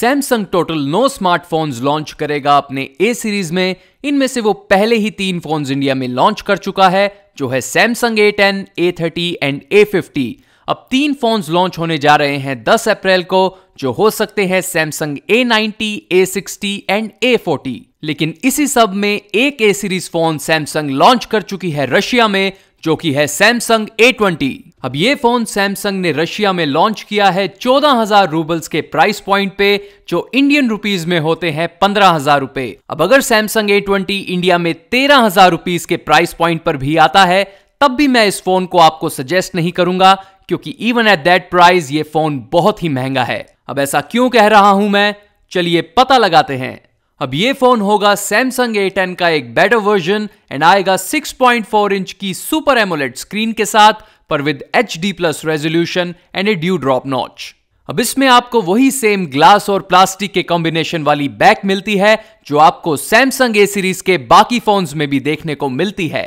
Samsung total नौ smartphones launch करेगा अपने ए सीरीज में इनमें से वो पहले ही तीन फोन्स इंडिया में लॉन्च कर चुका है जो है Samsung A ten A thirty and A fifty अब तीन फोन्स लॉन्च होने जा रहे हैं 10 अप्रैल को जो हो सकते हैं Samsung A ninety A sixty and A forty लेकिन इसी सब में एक A series phone Samsung launch कर चुकी है रशिया में जो कि है सैमसंग ए ट्वेंटी अब ये फोन सैमसंग ने रशिया में लॉन्च किया है चौदह हजार रूबल्स के प्राइस पॉइंट पे जो इंडियन रुपीस में होते हैं पंद्रह हजार रूपए अब अगर सैमसंग ए ट्वेंटी इंडिया में तेरह हजार रूपीज के प्राइस पॉइंट पर भी आता है तब भी मैं इस फोन को आपको सजेस्ट नहीं करूंगा क्योंकि इवन एट दैट प्राइस ये फोन बहुत ही महंगा है अब ऐसा क्यों कह रहा हूं मैं चलिए पता लगाते हैं अब ये फोन होगा सैमसंग ए टेन का एक बेटर वर्जन एंड आएगा 6.4 इंच की सुपर एमोलेट स्क्रीन के साथ पर with H D plus resolution and a dew drop notch अब इसमें आपको वही सेम ग्लास और प्लास्टिक के कॉम्बिनेशन वाली बैक मिलती है जो आपको सैमसंग ए सीरीज के बाकी फोन्स में भी देखने को मिलती है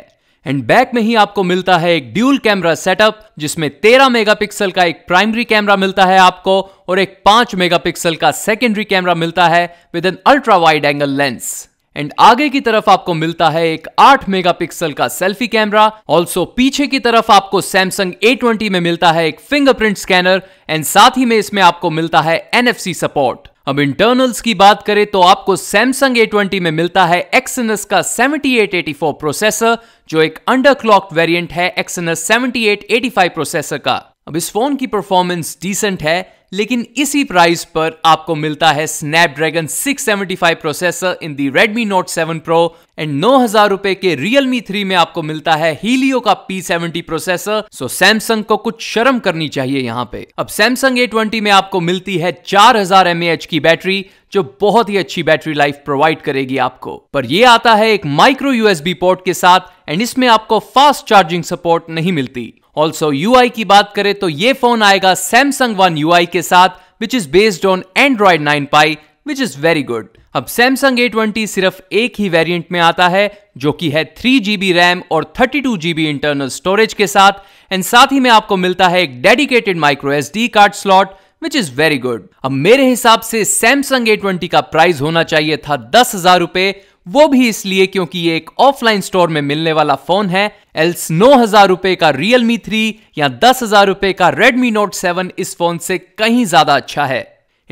एंड बैक में ही आपको मिलता है एक ड्यूल कैमरा सेटअप जिसमें 13 मेगापिक्सल का एक प्राइमरी कैमरा मिलता है आपको और एक 5 मेगापिक्सल का सेकेंडरी कैमरा मिलता है with an ultra wide angle lens and आगे की तरफ आपको मिलता है एक 8 मेगापिक्सल का सेल्फी कैमरा ऑल्सो पीछे की तरफ आपको सैमसंग ट्वेंटी में मिलता है एक फिंगरप्रिंट स्कैनर एंड साथ ही में इसमें आपको मिलता है एन सपोर्ट अब इंटरनल्स की बात करें तो आपको सैमसंग A20 में मिलता है एक्सनस का 7884 प्रोसेसर जो एक क्लॉक वेरिएंट है एक्सनस 7885 प्रोसेसर का अब इस फोन की परफॉर्मेंस डिसेंट है लेकिन इसी प्राइस पर आपको मिलता है Snapdragon 675 processor in the Redmi Note 7 pro and नौ हजार रुपए के Realme 3 में आपको मिलता है हीलियो का P70 प्रोसेसर सो सैमसंग को कुछ शर्म करनी चाहिए यहाँ पे अब सैमसंग A20 में आपको मिलती है चार हजार की बैटरी जो बहुत ही अच्छी बैटरी लाइफ प्रोवाइड करेगी आपको पर यह आता है एक माइक्रो यूएसबी पोर्ट के साथ एंड इसमें आपको फास्ट चार्जिंग सपोर्ट नहीं मिलती ऑल्सो यू की बात करें तो ये फोन आएगा सैमसंग वन यू के साथ which is based on Android nine pie which is very good अब सैमसंग ए ट्वेंटी सिर्फ एक ही वेरिएंट में आता है जो कि है थ्री जीबी रैम और thirty two GB internal storage के साथ एंड साथ ही में आपको मिलता है एक dedicated micro S card slot which is very good अब मेरे हिसाब से सैमसंग ए ट्वेंटी का प्राइस होना चाहिए था दस हजार रुपए वो भी इसलिए क्योंकि ये एक ऑफलाइन स्टोर में मिलने वाला फोन है एल्स नौ हजार रुपए का रियलमी थ्री या दस हजार रुपए का रेडमी नोट सेवन इस फोन से कहीं ज्यादा अच्छा है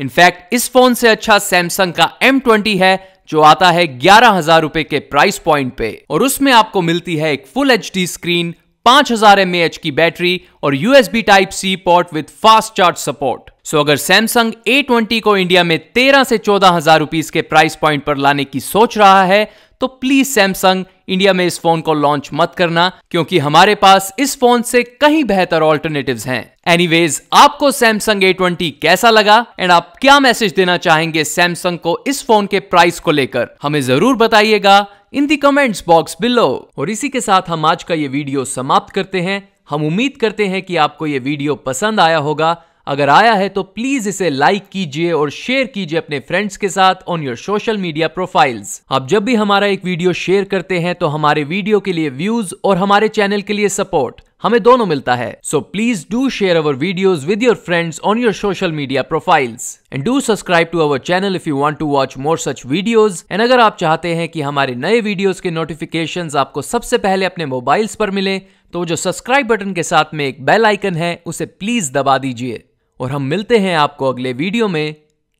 इनफैक्ट इस फोन से अच्छा सैमसंग का M20 है जो आता है ग्यारह हजार रुपए के प्राइस पॉइंट पे और उसमें आपको मिलती है एक फुल एच स्क्रीन पांच हजार एम की बैटरी और USB type C port with fast charge support so अगर सैमसंग A20 को इंडिया में तेरह से चौदह हजार रुपीज के प्राइस पॉइंट पर लाने की सोच रहा है तो प्लीज सैमसंग इंडिया में इस फोन को लॉन्च मत करना क्योंकि हमारे पास इस फोन से कहीं बेहतर ऑल्टरनेटिव हैं। एनीवेज आपको सैमसंग A20 कैसा लगा एंड आप क्या मैसेज देना चाहेंगे सैमसंग को इस फोन के प्राइस को लेकर हमें जरूर बताइएगा in the comments box below और इसी के साथ हम आज का ये वीडियो समाप्त करते हैं हम उम्मीद करते हैं कि आपको ये वीडियो पसंद आया होगा अगर आया है तो प्लीज इसे लाइक कीजिए और शेयर कीजिए अपने फ्रेंड्स के साथ on your social media profiles आप जब भी हमारा एक वीडियो शेयर करते हैं तो हमारे वीडियो के लिए व्यूज और हमारे चैनल के लिए सपोर्ट हमें दोनों मिलता है so please do share our videos with your friends on your social media profiles and do subscribe to our channel if you want to watch more such videos and अगर आप चाहते हैं कि हमारे नए वीडियोज के नोटिफिकेशन आपको सबसे पहले अपने मोबाइल्स पर मिले तो जो सब्सक्राइब बटन के साथ में एक बेल आइकन है उसे प्लीज दबा दीजिए और हम मिलते हैं आपको अगले वीडियो में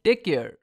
टेक केयर